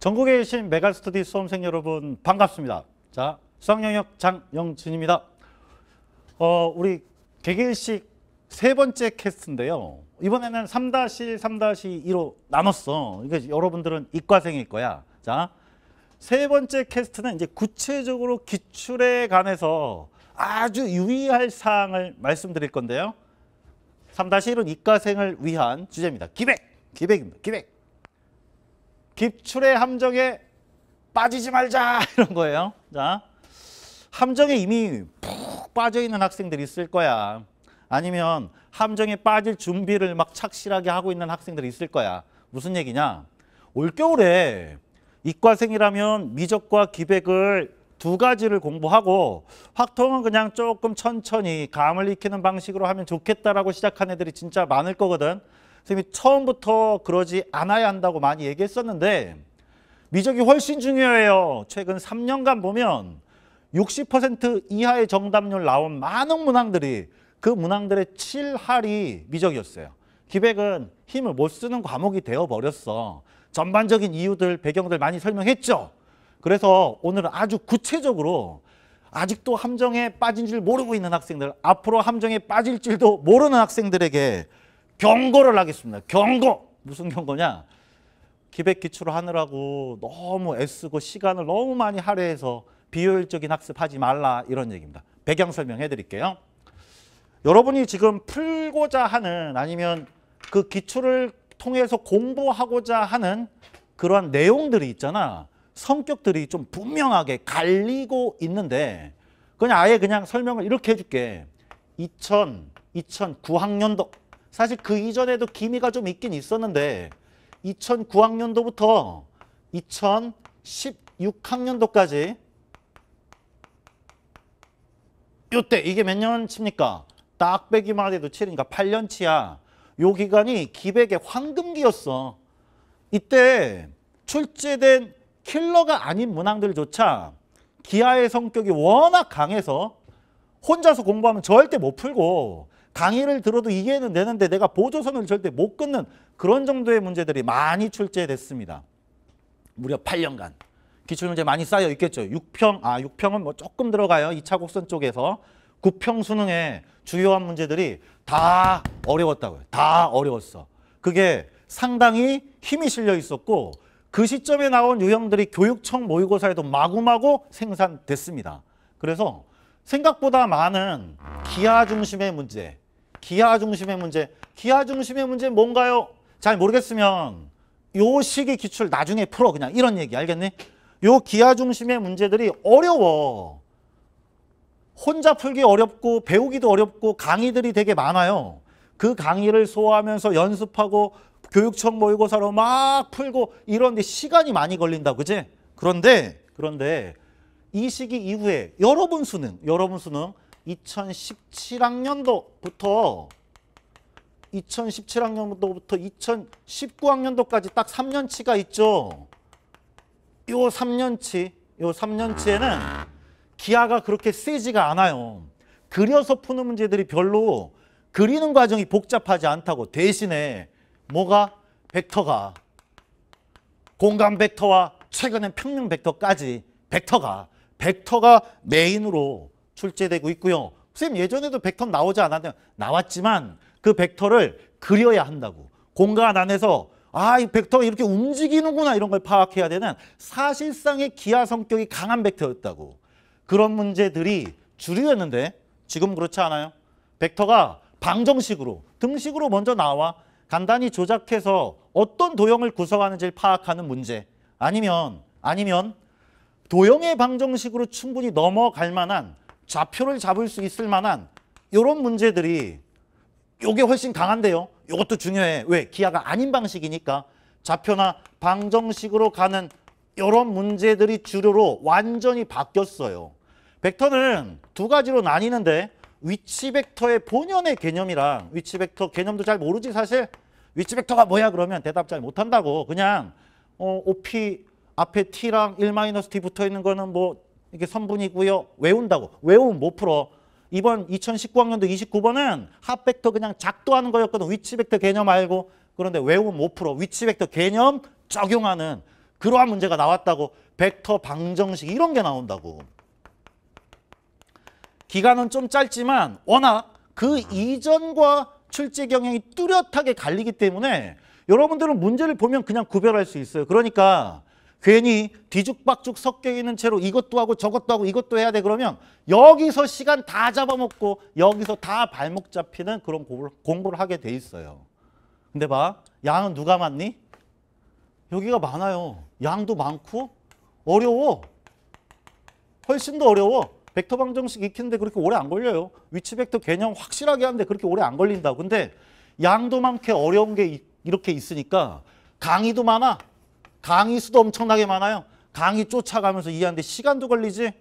전국에 계신 메갈스터디 수험생 여러분 반갑습니다. 자, 수학영역 장영진입니다. 어, 우리 개개일식 세 번째 캐스트인데요. 이번에는 3 3-2로 나눴어. 이게 여러분들은 이과생일 거야. 자, 세 번째 캐스트는 이제 구체적으로 기출에 관해서 아주 유의할 사항을 말씀드릴 건데요. 3-1은 이과생을 위한 주제입니다. 기백! 기백입니다. 기백! 기출의 함정에 빠지지 말자 이런 거예요. 자, 함정에 이미 푹 빠져 있는 학생들이 있을 거야. 아니면 함정에 빠질 준비를 막 착실하게 하고 있는 학생들이 있을 거야. 무슨 얘기냐? 올겨울에 이과생이라면 미적과 기백을 두 가지를 공부하고 확통은 그냥 조금 천천히 감을 익히는 방식으로 하면 좋겠다라고 시작한 애들이 진짜 많을 거거든. 선생님이 처음부터 그러지 않아야 한다고 많이 얘기했었는데 미적이 훨씬 중요해요. 최근 3년간 보면 60% 이하의 정답률 나온 많은 문항들이 그 문항들의 7할이 미적이었어요. 기백은 힘을 못 쓰는 과목이 되어버렸어. 전반적인 이유들, 배경들 많이 설명했죠. 그래서 오늘은 아주 구체적으로 아직도 함정에 빠진 줄 모르고 있는 학생들, 앞으로 함정에 빠질 줄도 모르는 학생들에게 경고를 하겠습니다. 경고. 무슨 경고냐? 기백 기출을 하느라고 너무 애쓰고 시간을 너무 많이 할애해서 비효율적인 학습하지 말라 이런 얘기입니다. 배경 설명해 드릴게요. 여러분이 지금 풀고자 하는 아니면 그기출을 통해서 공부하고자 하는 그러한 내용들이 있잖아. 성격들이 좀 분명하게 갈리고 있는데 그냥 아예 그냥 설명을 이렇게 해줄게. 2000, 2009학년도 사실 그 이전에도 기미가 좀 있긴 있었는데 2009학년도부터 2016학년도까지 요때 이게 몇 년치입니까? 딱 빼기만 해도 7이니까 8년치야. 요 기간이 기백의 황금기였어. 이때 출제된 킬러가 아닌 문항들조차 기아의 성격이 워낙 강해서 혼자서 공부하면 절대 못 풀고 강의를 들어도 이해는 되는데 내가 보조선을 절대 못 끊는 그런 정도의 문제들이 많이 출제됐습니다. 무려 8년간. 기출문제 많이 쌓여 있겠죠. 6평, 아, 6평은 뭐 조금 들어가요. 2차 곡선 쪽에서. 9평 수능의 주요한 문제들이 다 어려웠다고요. 다 어려웠어. 그게 상당히 힘이 실려 있었고 그 시점에 나온 유형들이 교육청 모의고사에도 마구마구 생산됐습니다. 그래서 생각보다 많은 기하 중심의 문제, 기하 중심의 문제. 기하 중심의 문제 뭔가요? 잘 모르겠으면 요 식의 기출 나중에 풀어 그냥 이런 얘기 알겠니? 요 기하 중심의 문제들이 어려워. 혼자 풀기 어렵고 배우기도 어렵고 강의들이 되게 많아요. 그 강의를 소화하면서 연습하고 교육청 모의고사로 막 풀고 이런데 시간이 많이 걸린다 그지? 그런데 그런데 이 시기 이후에 여러분 수능 여러분 수능 2017학년도부터 2017학년도부터 2019학년도까지 딱 3년치가 있죠. 요 3년치, 요 3년치에는 기하가 그렇게 세지가 않아요. 그려서 푸는 문제들이 별로 그리는 과정이 복잡하지 않다고 대신에 뭐가 벡터가 공간 벡터와 최근엔 평면 벡터까지 벡터가 벡터가 메인으로 출제되고 있고요. 선생님 예전에도 벡터 나오지 않았나요? 나왔지만 그 벡터를 그려야 한다고. 공간 안에서 아, 이 벡터가 이렇게 움직이는구나 이런 걸 파악해야 되는 사실상의 기하 성격이 강한 벡터였다고. 그런 문제들이 주류였는데 지금 그렇지 않아요. 벡터가 방정식으로 등식으로 먼저 나와 간단히 조작해서 어떤 도형을 구성하는지를 파악하는 문제 아니면 아니면 도형의 방정식으로 충분히 넘어갈 만한 좌표를 잡을 수 있을 만한 이런 문제들이 요게 훨씬 강한데요. 이것도 중요해. 왜? 기하가 아닌 방식이니까 좌표나 방정식으로 가는 이런 문제들이 주류로 완전히 바뀌었어요. 벡터는 두 가지로 나뉘는데 위치 벡터의 본연의 개념이랑 위치 벡터 개념도 잘 모르지 사실 위치 벡터가 뭐야 그러면 대답 잘 못한다고 그냥 어, OP 앞에 T랑 1-T 붙어 있는 거는 뭐 이게 선분이고요. 외운다고. 외우면 못 풀어. 이번 2019학년도 29번은 핫벡터 그냥 작도하는 거였거든. 위치벡터 개념 알고. 그런데 외우면 못 풀어. 위치벡터 개념 적용하는 그러한 문제가 나왔다고. 벡터 방정식 이런 게 나온다고. 기간은 좀 짧지만 워낙 그 이전과 출제 경향이 뚜렷하게 갈리기 때문에 여러분들은 문제를 보면 그냥 구별할 수 있어요. 그러니까 괜히 뒤죽박죽 섞여 있는 채로 이것도 하고 저것도 하고 이것도 해야 돼 그러면 여기서 시간 다 잡아먹고 여기서 다 발목 잡히는 그런 공부를, 공부를 하게 돼 있어요. 근데 봐, 양은 누가 많니? 여기가 많아요. 양도 많고 어려워. 훨씬 더 어려워. 벡터 방정식 익히는데 그렇게 오래 안 걸려요. 위치 벡터 개념 확실하게 하는데 그렇게 오래 안 걸린다고. 근데 양도 많게 어려운 게 이렇게 있으니까 강의도 많아. 강의 수도 엄청나게 많아요. 강의 쫓아가면서 이해하는데 시간도 걸리지.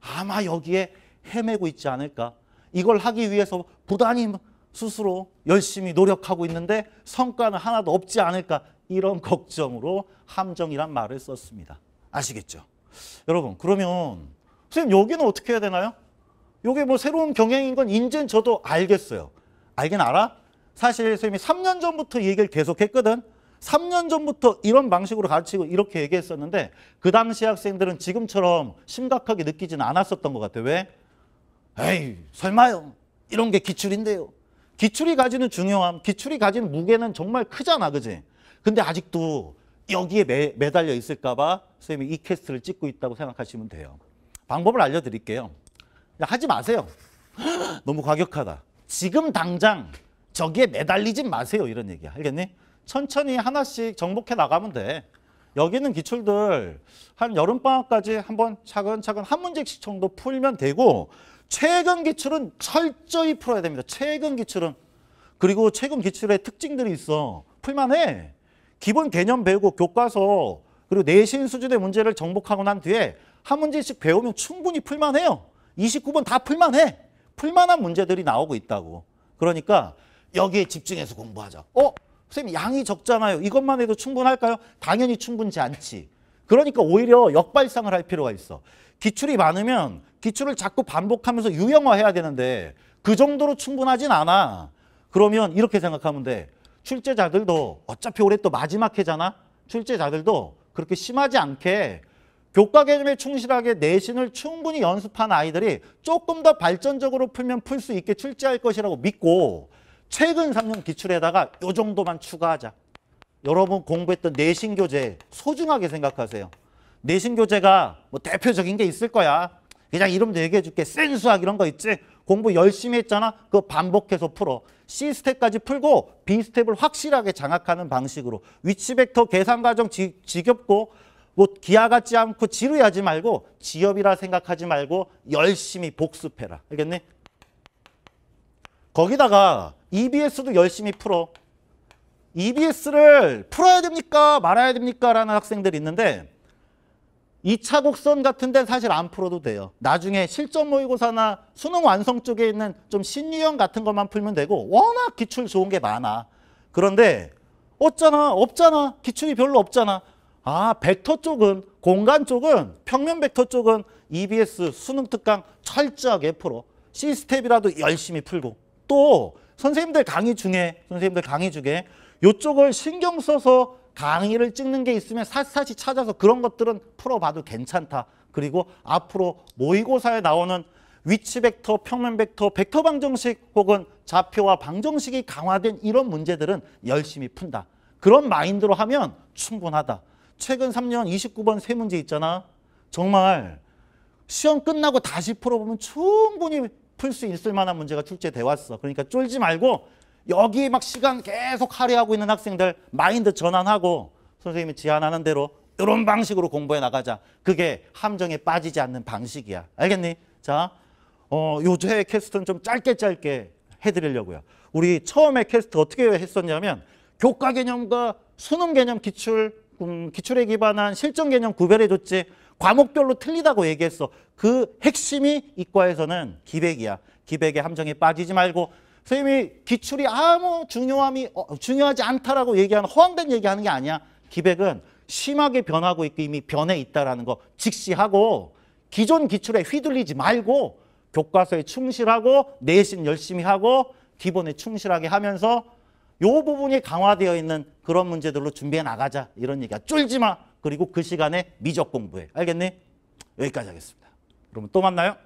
아마 여기에 헤매고 있지 않을까. 이걸 하기 위해서 부단히 스스로 열심히 노력하고 있는데 성과는 하나도 없지 않을까. 이런 걱정으로 함정이란 말을 썼습니다. 아시겠죠? 여러분 그러면 선생님 여기는 어떻게 해야 되나요? 이게 뭐 새로운 경향인 건 인젠 저도 알겠어요. 알긴 알아? 사실 선생님이 3년 전부터 얘기를 계속 했거든. 3년 전부터 이런 방식으로 가르치고 이렇게 얘기했었는데 그 당시 학생들은 지금처럼 심각하게 느끼지는 않았었던 것 같아요. 왜? 에이 설마요. 이런 게 기출인데요. 기출이 가지는 중요함, 기출이 가지는 무게는 정말 크잖아, 그지? 근데 아직도 여기에 매, 매달려 있을까 봐 선생님이 이 퀘스트를 찍고 있다고 생각하시면 돼요. 방법을 알려드릴게요. 하지 마세요. 너무 과격하다. 지금 당장 저기에 매달리지 마세요. 이런 얘기야. 알겠니? 천천히 하나씩 정복해 나가면 돼. 여기는 기출들 한 여름방학까지 한번 차근차근 한 문제씩 정도 풀면 되고 최근 기출은 철저히 풀어야 됩니다. 최근 기출은. 그리고 최근 기출의 특징들이 있어. 풀만해. 기본 개념 배우고 교과서 그리고 내신 수준의 문제를 정복하고 난 뒤에 한 문제씩 배우면 충분히 풀만해요. 29번 다 풀만해. 풀만한 문제들이 나오고 있다고. 그러니까 여기에 집중해서 공부하자. 어? 선생님 양이 적잖아요. 이것만 해도 충분할까요? 당연히 충분치 않지. 그러니까 오히려 역발상을 할 필요가 있어. 기출이 많으면 기출을 자꾸 반복하면서 유형화해야 되는데 그 정도로 충분하진 않아. 그러면 이렇게 생각하면 돼. 출제자들도 어차피 올해 또 마지막 해잖아. 출제자들도 그렇게 심하지 않게 교과 개념에 충실하게 내신을 충분히 연습한 아이들이 조금 더 발전적으로 풀면 풀 수 있게 출제할 것이라고 믿고 최근 3년 기출에다가 요 정도만 추가하자. 여러분 공부했던 내신 교재 소중하게 생각하세요. 내신 교재가 뭐 대표적인 게 있을 거야. 그냥 이름도 얘기해 줄게. 센 수학 이런 거 있지? 공부 열심히 했잖아. 그거 반복해서 풀어. C 스텝까지 풀고 B 스텝을 확실하게 장악하는 방식으로 위치 벡터 계산 과정 지, 지겹고 뭐 기아 같지 않고 지루하지 말고 지엽이라 생각하지 말고 열심히 복습해라. 알겠니? 거기다가 EBS도 열심히 풀어. EBS를 풀어야 됩니까? 말아야 됩니까? 라는 학생들이 있는데 2차 곡선 같은 데는 사실 안 풀어도 돼요. 나중에 실전 모의고사나 수능 완성 쪽에 있는 좀 신유형 같은 것만 풀면 되고 워낙 기출 좋은 게 많아. 그런데 없잖아. 없잖아. 기출이 별로 없잖아. 아, 벡터 쪽은 공간 쪽은 평면 벡터 쪽은 EBS 수능 특강 철저하게 풀어. 시스템이라도 열심히 풀고 또 선생님들 강의 중에 선생님들 강의 중에 요쪽을 신경 써서 강의를 찍는 게 있으면 샅샅이 찾아서 그런 것들은 풀어봐도 괜찮다. 그리고 앞으로 모의고사에 나오는 위치 벡터, 평면 벡터, 벡터 방정식 혹은 좌표와 방정식이 강화된 이런 문제들은 열심히 푼다. 그런 마인드로 하면 충분하다. 최근 3년 29번 세 문제 있잖아. 정말 시험 끝나고 다시 풀어보면 충분히 풀수 있을 만한 문제가 출제돼 왔어. 그러니까 쫄지 말고 여기 막 시간 계속 할애하고 있는 학생들 마인드 전환하고 선생님이 제안하는 대로 이런 방식으로 공부해 나가자. 그게 함정에 빠지지 않는 방식이야. 알겠니? 자, 어, 요새 캐스트는 좀 짧게 짧게 해드리려고요. 우리 처음에 캐스트 어떻게 했었냐면 교과 개념과 수능 개념 기출, 음, 기출에 기반한 실전 개념 구별해줬지. 과목별로 틀리다고 얘기했어. 그 핵심이 이과에서는 기백이야. 기백의 함정에 빠지지 말고 선생님이 기출이 아무 중요함이 어, 중요하지 않다라고 얘기하는 허황된 얘기하는 게 아니야. 기백은 심하게 변하고 있고 이미 변해 있다라는 거 직시하고 기존 기출에 휘둘리지 말고 교과서에 충실하고 내신 열심히 하고 기본에 충실하게 하면서 요 부분이 강화되어 있는 그런 문제들로 준비해 나가자 이런 얘기야. 쫄지 마. 그리고 그 시간에 미적 공부해. 알겠니? 여기까지 하겠습니다. 그러면 또 만나요.